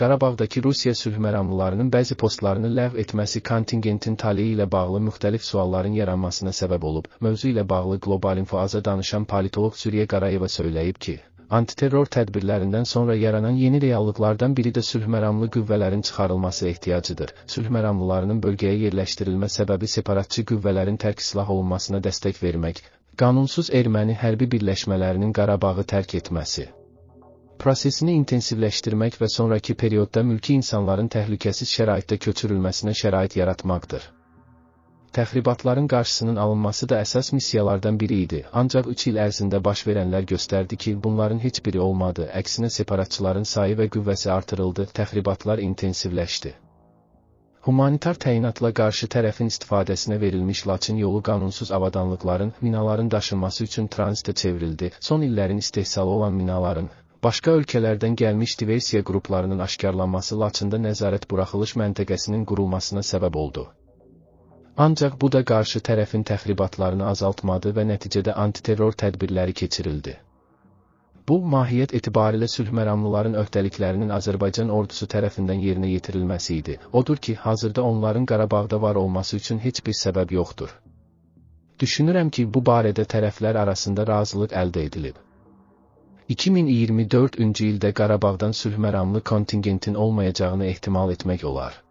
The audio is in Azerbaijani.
Qarabağdakı Rusiya sülhməramlılarının bəzi postlarını ləğv etməsi kontingentin taleyi ilə bağlı müxtəlif sualların yaranmasına səbəb olub. Mövzu ilə bağlı Global Info-aza danışan politolog Suriyə Qarayeva söyləyib ki, antiterror tədbirlərindən sonra yaranan yeni reallıqlardan biri də sülhməramlı qüvvələrin çıxarılması ehtiyacıdır. Sülhməramlılarının bölgəyə yerləşdirilmə səbəbi separatçı qüvvələrin tərk silah olunmasına dəstək vermək, qanunsuz erməni hərbi birləşmələrinin Qarabağı tərk etməsi prosesini intensivləşdirmək və sonrakı periyodda mülki insanların təhlükəsiz şəraitdə köçürülməsinə şərait yaratmaqdır. Təxribatların qarşısının alınması da əsas missiyalardan biri idi, ancaq 3 il ərzində baş verənlər göstərdi ki, bunların heç biri olmadı, əksinə separatçıların sayı və qüvvəsi artırıldı, təxribatlar intensivləşdi. Humanitar təyinatla qarşı tərəfin istifadəsinə verilmiş Laçın yolu qanunsuz avadanlıqların, minaların daşınması üçün transitə çevrildi. Son illərin istehsalı olan minaların, başqa ölkələrdən gəlmiş diversiya qruplarının aşkarlanması Laçında nəzarət buraxılış məntəqəsinin qurulmasına səbəb oldu. Ancaq bu da qarşı tərəfin təxribatlarını azaltmadı və nəticədə antiterror tədbirləri keçirildi. Bu, mahiyyət etibarilə sülhməramlıların öhdəliklərinin Azərbaycan ordusu tərəfindən yerinə yetirilməsi idi. Odur ki, hazırda onların Qarabağda var olması üçün heç bir səbəb yoxdur. Düşünürəm ki, bu barədə tərəflər arasında razılıq əldə edilib. 2024-cü ildə Qarabağdan sülhməramlı kontingentin olmayacağını ehtimal etmək olar.